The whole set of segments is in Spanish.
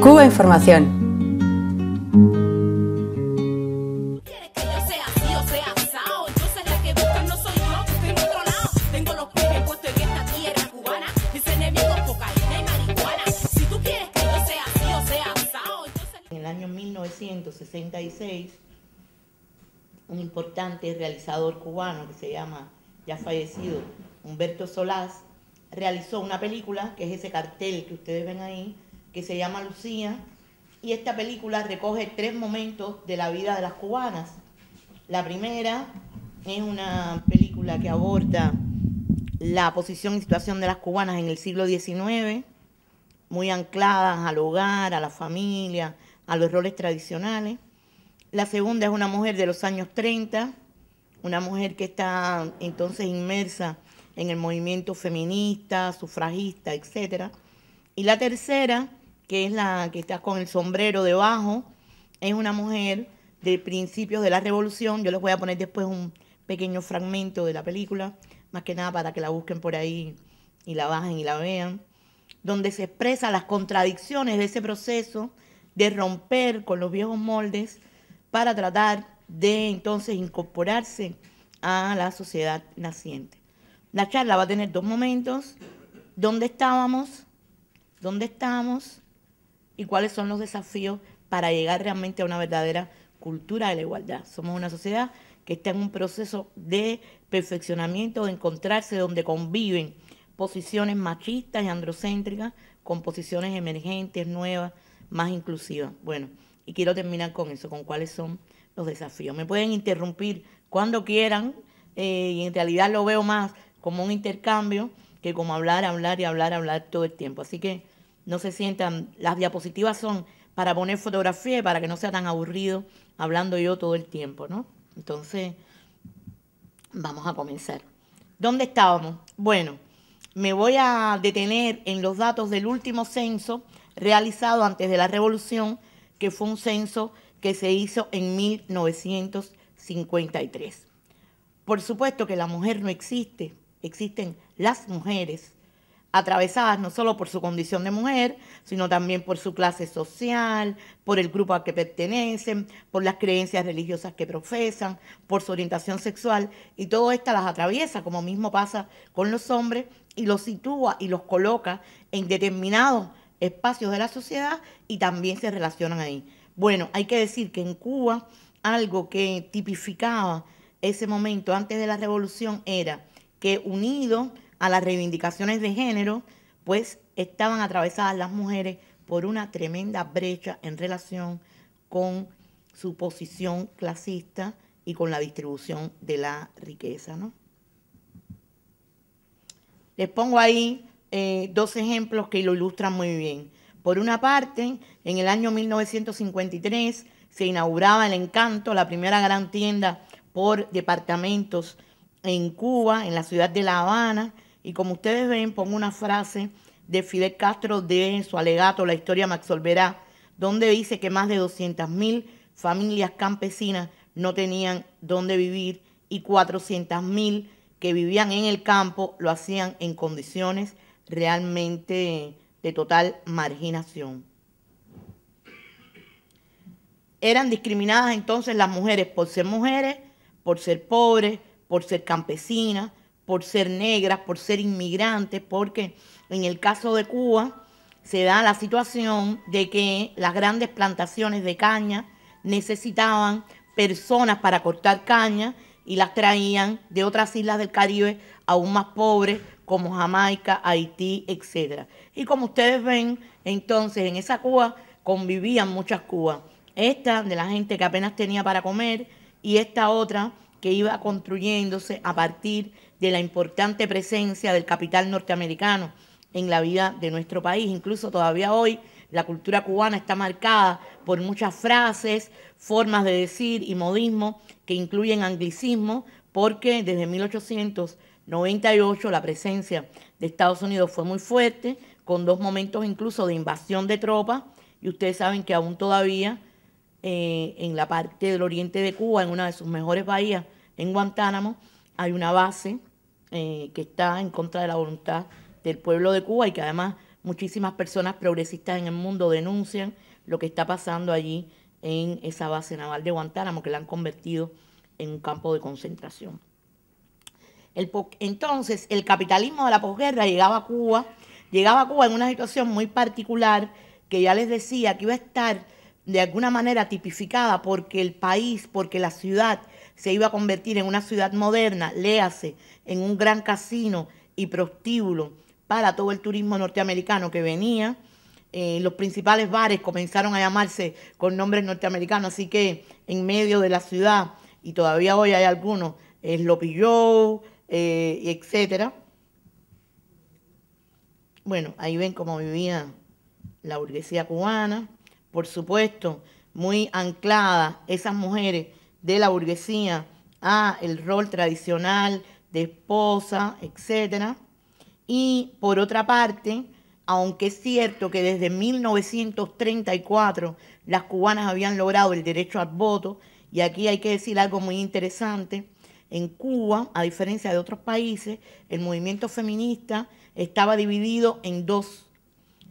Cuba Información. En el año 1966, un importante realizador cubano que se llama, ya fallecido, Humberto Solás, realizó una película, que es ese cartel que ustedes ven ahí, que se llama Lucía, y esta película recoge tres momentos de la vida de las cubanas. La primera es una película que aborda la posición y situación de las cubanas en el siglo XIX, muy ancladas al hogar, a la familia, a los roles tradicionales. La segunda es una mujer de los años 30, una mujer que está entonces inmersa en el movimiento feminista, sufragista, etc. Y la tercera que es la que está con el sombrero debajo, es una mujer de principios de la revolución. Yo les voy a poner después un pequeño fragmento de la película, más que nada para que la busquen por ahí y la bajen y la vean, donde se expresan las contradicciones de ese proceso de romper con los viejos moldes para tratar de entonces incorporarse a la sociedad naciente. La charla va a tener dos momentos, dónde estábamos, dónde estamos y cuáles son los desafíos para llegar realmente a una verdadera cultura de la igualdad. Somos una sociedad que está en un proceso de perfeccionamiento, de encontrarse donde conviven posiciones machistas y androcéntricas con posiciones emergentes, nuevas, más inclusivas. Bueno, y quiero terminar con eso, con cuáles son los desafíos. Me pueden interrumpir cuando quieran eh, y en realidad lo veo más como un intercambio que como hablar, hablar y hablar, hablar todo el tiempo. Así que no se sientan, las diapositivas son para poner fotografía y para que no sea tan aburrido hablando yo todo el tiempo, ¿no? Entonces, vamos a comenzar. ¿Dónde estábamos? Bueno, me voy a detener en los datos del último censo realizado antes de la revolución, que fue un censo que se hizo en 1953. Por supuesto que la mujer no existe, existen las mujeres atravesadas no solo por su condición de mujer, sino también por su clase social, por el grupo al que pertenecen, por las creencias religiosas que profesan, por su orientación sexual, y todo esto las atraviesa, como mismo pasa con los hombres, y los sitúa y los coloca en determinados espacios de la sociedad y también se relacionan ahí. Bueno, hay que decir que en Cuba algo que tipificaba ese momento antes de la revolución era que unidos a las reivindicaciones de género, pues estaban atravesadas las mujeres por una tremenda brecha en relación con su posición clasista y con la distribución de la riqueza. Les pongo ahí eh, dos ejemplos que lo ilustran muy bien. Por una parte, en el año 1953 se inauguraba El Encanto, la primera gran tienda por departamentos en Cuba, en la ciudad de La Habana, y como ustedes ven, pongo una frase de Fidel Castro de su alegato La historia me absolverá, donde dice que más de 200.000 familias campesinas no tenían dónde vivir y 400.000 que vivían en el campo lo hacían en condiciones realmente de total marginación. Eran discriminadas entonces las mujeres por ser mujeres, por ser pobres, por ser campesinas, por ser negras, por ser inmigrantes, porque en el caso de Cuba se da la situación de que las grandes plantaciones de caña necesitaban personas para cortar caña y las traían de otras islas del Caribe aún más pobres como Jamaica, Haití, etc. Y como ustedes ven, entonces en esa Cuba convivían muchas Cubas. Esta de la gente que apenas tenía para comer y esta otra que iba construyéndose a partir de la importante presencia del capital norteamericano en la vida de nuestro país. Incluso todavía hoy la cultura cubana está marcada por muchas frases, formas de decir y modismo que incluyen anglicismo, porque desde 1898 la presencia de Estados Unidos fue muy fuerte, con dos momentos incluso de invasión de tropas, y ustedes saben que aún todavía eh, en la parte del oriente de Cuba, en una de sus mejores bahías, en Guantánamo, hay una base eh, que está en contra de la voluntad del pueblo de Cuba y que además muchísimas personas progresistas en el mundo denuncian lo que está pasando allí en esa base naval de Guantánamo, que la han convertido en un campo de concentración. entonces, el capitalismo de la posguerra llegaba a Cuba, llegaba a Cuba en una situación muy particular, que ya les decía que iba a estar de alguna manera tipificada porque el país, porque la ciudad se iba a convertir en una ciudad moderna, léase, en un gran casino y prostíbulo para todo el turismo norteamericano que venía. Eh, los principales bares comenzaron a llamarse con nombres norteamericanos, así que en medio de la ciudad, y todavía hoy hay algunos, es Sloppy Joe, eh, etcétera Bueno, ahí ven cómo vivía la burguesía cubana por supuesto, muy ancladas esas mujeres de la burguesía a el rol tradicional de esposa, etc. Y por otra parte, aunque es cierto que desde 1934 las cubanas habían logrado el derecho al voto, y aquí hay que decir algo muy interesante, en Cuba, a diferencia de otros países, el movimiento feminista estaba dividido en dos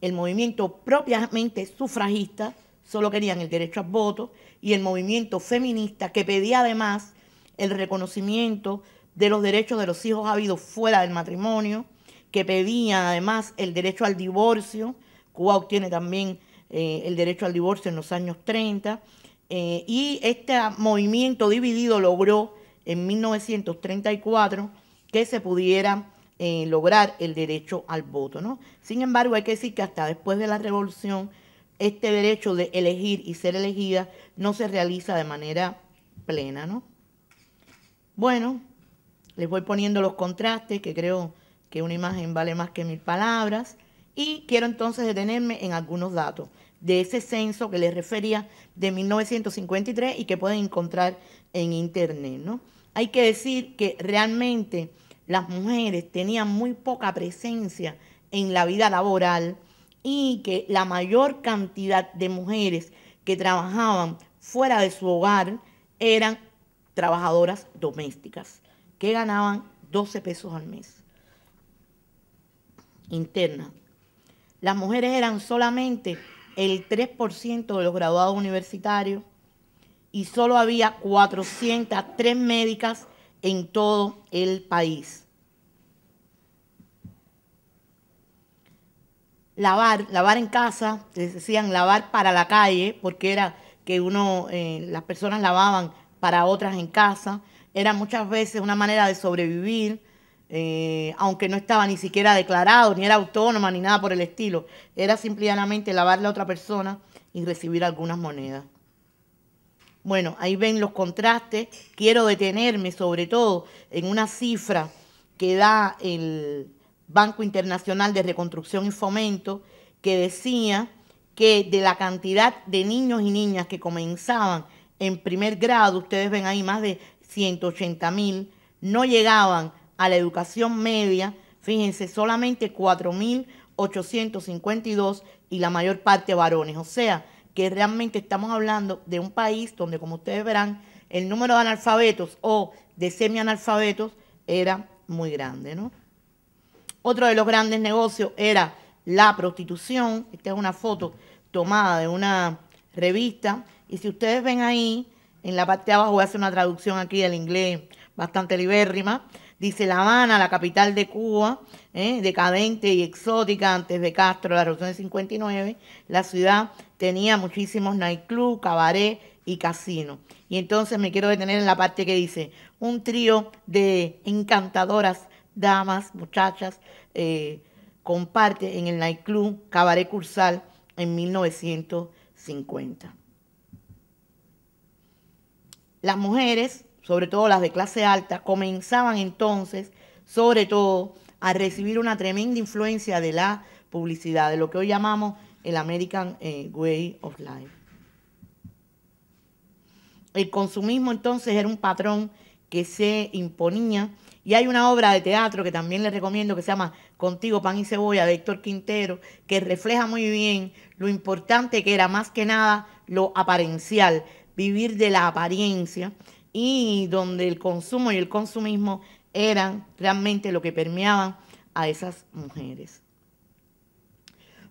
el movimiento propiamente sufragista, solo querían el derecho al voto, y el movimiento feminista, que pedía además el reconocimiento de los derechos de los hijos habidos fuera del matrimonio, que pedía además el derecho al divorcio, Cuba obtiene también eh, el derecho al divorcio en los años 30, eh, y este movimiento dividido logró en 1934 que se pudiera eh, lograr el derecho al voto. ¿no? Sin embargo, hay que decir que hasta después de la revolución, este derecho de elegir y ser elegida no se realiza de manera plena. Bueno, les voy poniendo los contrastes, que creo que una imagen vale más que mil palabras, y quiero entonces detenerme en algunos datos de ese censo que les refería de 1953 y que pueden encontrar en internet. ¿no? Hay que decir que realmente las mujeres tenían muy poca presencia en la vida laboral y que la mayor cantidad de mujeres que trabajaban fuera de su hogar eran trabajadoras domésticas, que ganaban 12 pesos al mes. Interna. Las mujeres eran solamente el 3% de los graduados universitarios y solo había 403 médicas en todo el país. Lavar, lavar en casa, les decían lavar para la calle, porque era que uno, eh, las personas lavaban para otras en casa. Era muchas veces una manera de sobrevivir, eh, aunque no estaba ni siquiera declarado, ni era autónoma, ni nada por el estilo. Era simplemente lavarle a otra persona y recibir algunas monedas. Bueno, ahí ven los contrastes. Quiero detenerme sobre todo en una cifra que da el Banco Internacional de Reconstrucción y Fomento, que decía que de la cantidad de niños y niñas que comenzaban en primer grado, ustedes ven ahí más de 180 mil, no llegaban a la educación media, fíjense, solamente 4.852 y la mayor parte varones. O sea, que realmente estamos hablando de un país donde, como ustedes verán, el número de analfabetos o de semianalfabetos era muy grande, Otro de los grandes negocios era la prostitución. Esta es una foto tomada de una revista. Y si ustedes ven ahí, en la parte de abajo voy a hacer una traducción aquí del inglés bastante libérrima. Dice La Habana, la capital de Cuba, ¿eh? decadente y exótica antes de Castro, la revolución de 59, la ciudad tenía muchísimos Nightclub, cabaret y casino. Y entonces me quiero detener en la parte que dice, un trío de encantadoras damas, muchachas, eh, comparte en el nightclub Cabaret Cursal en 1950. Las mujeres sobre todo las de clase alta, comenzaban entonces, sobre todo, a recibir una tremenda influencia de la publicidad, de lo que hoy llamamos el American eh, Way of Life. El consumismo entonces era un patrón que se imponía y hay una obra de teatro que también les recomiendo que se llama Contigo, Pan y Cebolla de Héctor Quintero, que refleja muy bien lo importante que era más que nada lo aparencial, vivir de la apariencia y donde el consumo y el consumismo eran realmente lo que permeaban a esas mujeres.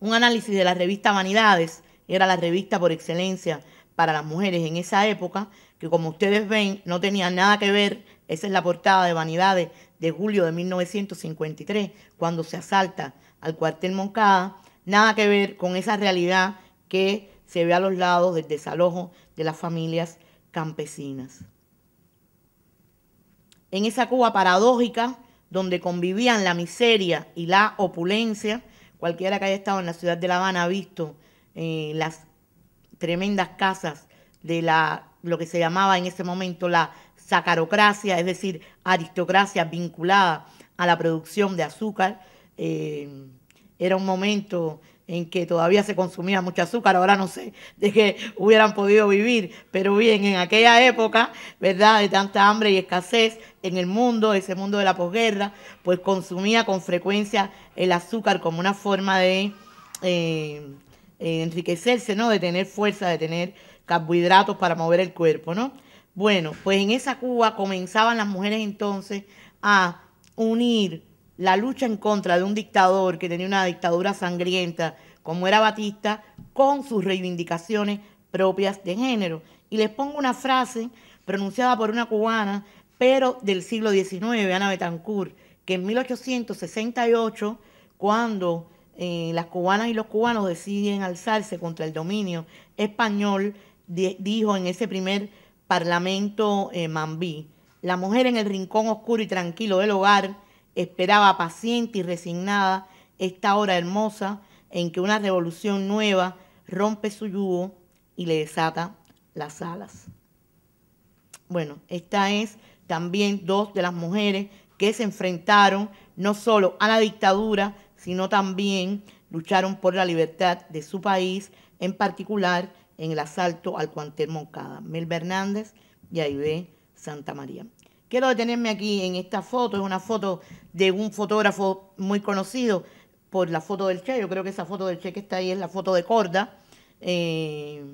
Un análisis de la revista Vanidades, era la revista por excelencia para las mujeres en esa época, que como ustedes ven no tenía nada que ver, esa es la portada de Vanidades de julio de 1953, cuando se asalta al cuartel Moncada, nada que ver con esa realidad que se ve a los lados del desalojo de las familias campesinas en esa Cuba paradójica donde convivían la miseria y la opulencia. Cualquiera que haya estado en la ciudad de La Habana ha visto eh, las tremendas casas de la, lo que se llamaba en ese momento la sacarocracia, es decir, aristocracia vinculada a la producción de azúcar. Eh, era un momento en que todavía se consumía mucho azúcar, ahora no sé de que hubieran podido vivir, pero bien, en aquella época, ¿verdad?, de tanta hambre y escasez en el mundo, ese mundo de la posguerra, pues consumía con frecuencia el azúcar como una forma de eh, eh, enriquecerse, ¿no?, de tener fuerza, de tener carbohidratos para mover el cuerpo, ¿no? Bueno, pues en esa Cuba comenzaban las mujeres entonces a unir la lucha en contra de un dictador que tenía una dictadura sangrienta como era Batista, con sus reivindicaciones propias de género. Y les pongo una frase pronunciada por una cubana, pero del siglo XIX, Ana Betancourt, que en 1868, cuando eh, las cubanas y los cubanos deciden alzarse contra el dominio español, dijo en ese primer parlamento en eh, mambí, la mujer en el rincón oscuro y tranquilo del hogar, esperaba paciente y resignada esta hora hermosa en que una revolución nueva rompe su yugo y le desata las alas. Bueno, esta es también dos de las mujeres que se enfrentaron no solo a la dictadura, sino también lucharon por la libertad de su país, en particular en el asalto al cuantel Moncada, Mel Hernández y Aibé Santa María. Quiero detenerme aquí en esta foto, es una foto de un fotógrafo muy conocido por la foto del Che, yo creo que esa foto del Che que está ahí es la foto de Corda. Eh,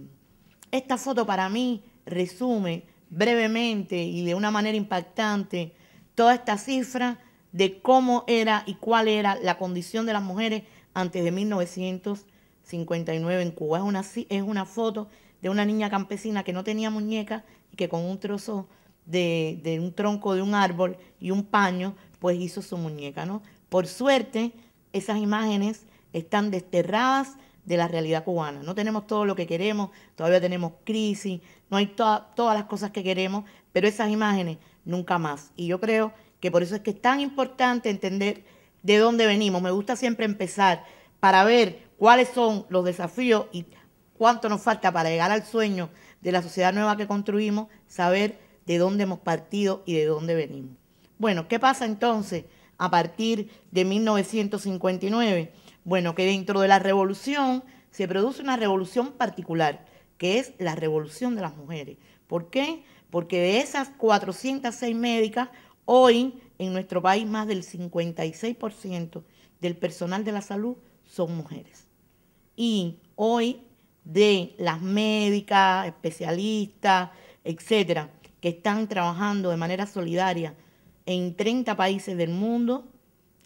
esta foto para mí resume brevemente y de una manera impactante toda esta cifra de cómo era y cuál era la condición de las mujeres antes de 1959 en Cuba. es una foto de una niña campesina que no tenía muñeca y que con un trozo de, un tronco de un árbol y un paño, pues hizo su muñeca, ¿no? Por suerte, esas imágenes están desterradas de la realidad cubana. No tenemos todo lo que queremos, todavía tenemos crisis, no hay todas las cosas que queremos, pero esas imágenes nunca más. Y yo creo que por eso es que es tan importante entender de dónde venimos. Me gusta siempre empezar para ver cuáles son los desafíos y cuánto nos falta para llegar al sueño de la sociedad nueva que construimos, saber de dónde hemos partido y de dónde venimos. Bueno, ¿qué pasa entonces a partir de 1959? Bueno, que dentro de la revolución se produce una revolución particular, que es la revolución de las mujeres. ¿Por qué? Porque de esas 406 médicas, hoy en nuestro país más del 56% del personal de la salud son mujeres. Y hoy de las médicas, especialistas, etcétera, que están trabajando de manera solidaria en 30 países del mundo,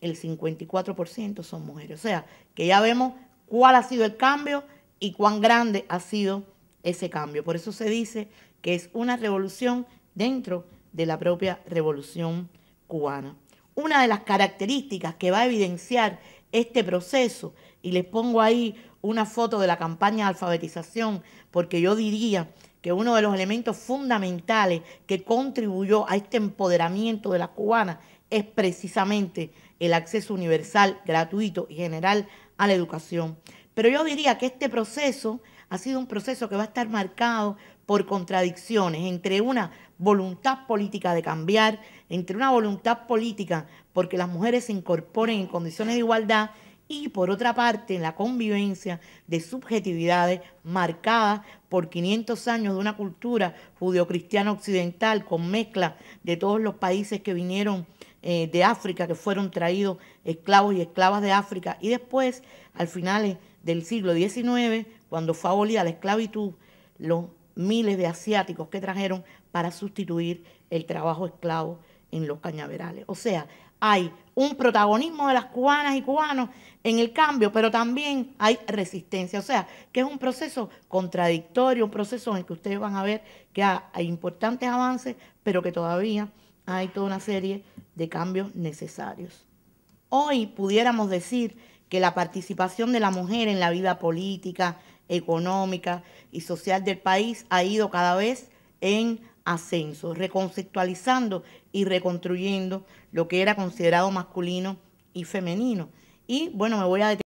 el 54% son mujeres. O sea, que ya vemos cuál ha sido el cambio y cuán grande ha sido ese cambio. Por eso se dice que es una revolución dentro de la propia revolución cubana. Una de las características que va a evidenciar este proceso, y les pongo ahí una foto de la campaña de alfabetización, porque yo diría que uno de los elementos fundamentales que contribuyó a este empoderamiento de las cubanas es precisamente el acceso universal, gratuito y general a la educación. Pero yo diría que este proceso ha sido un proceso que va a estar marcado por contradicciones entre una voluntad política de cambiar, entre una voluntad política porque las mujeres se incorporen en condiciones de igualdad y por otra parte en la convivencia de subjetividades marcadas por 500 años de una cultura judeocristiana occidental con mezcla de todos los países que vinieron eh, de África, que fueron traídos esclavos y esclavas de África, y después, al final del siglo XIX, cuando fue abolida la esclavitud, los miles de asiáticos que trajeron para sustituir el trabajo esclavo en los cañaverales. O sea, hay un protagonismo de las cubanas y cubanos en el cambio, pero también hay resistencia. O sea, que es un proceso contradictorio, un proceso en el que ustedes van a ver que hay importantes avances, pero que todavía hay toda una serie de cambios necesarios. Hoy pudiéramos decir que la participación de la mujer en la vida política, económica y social del país ha ido cada vez en ascenso, reconceptualizando y reconstruyendo lo que era considerado masculino y femenino. Y bueno, me voy a detener.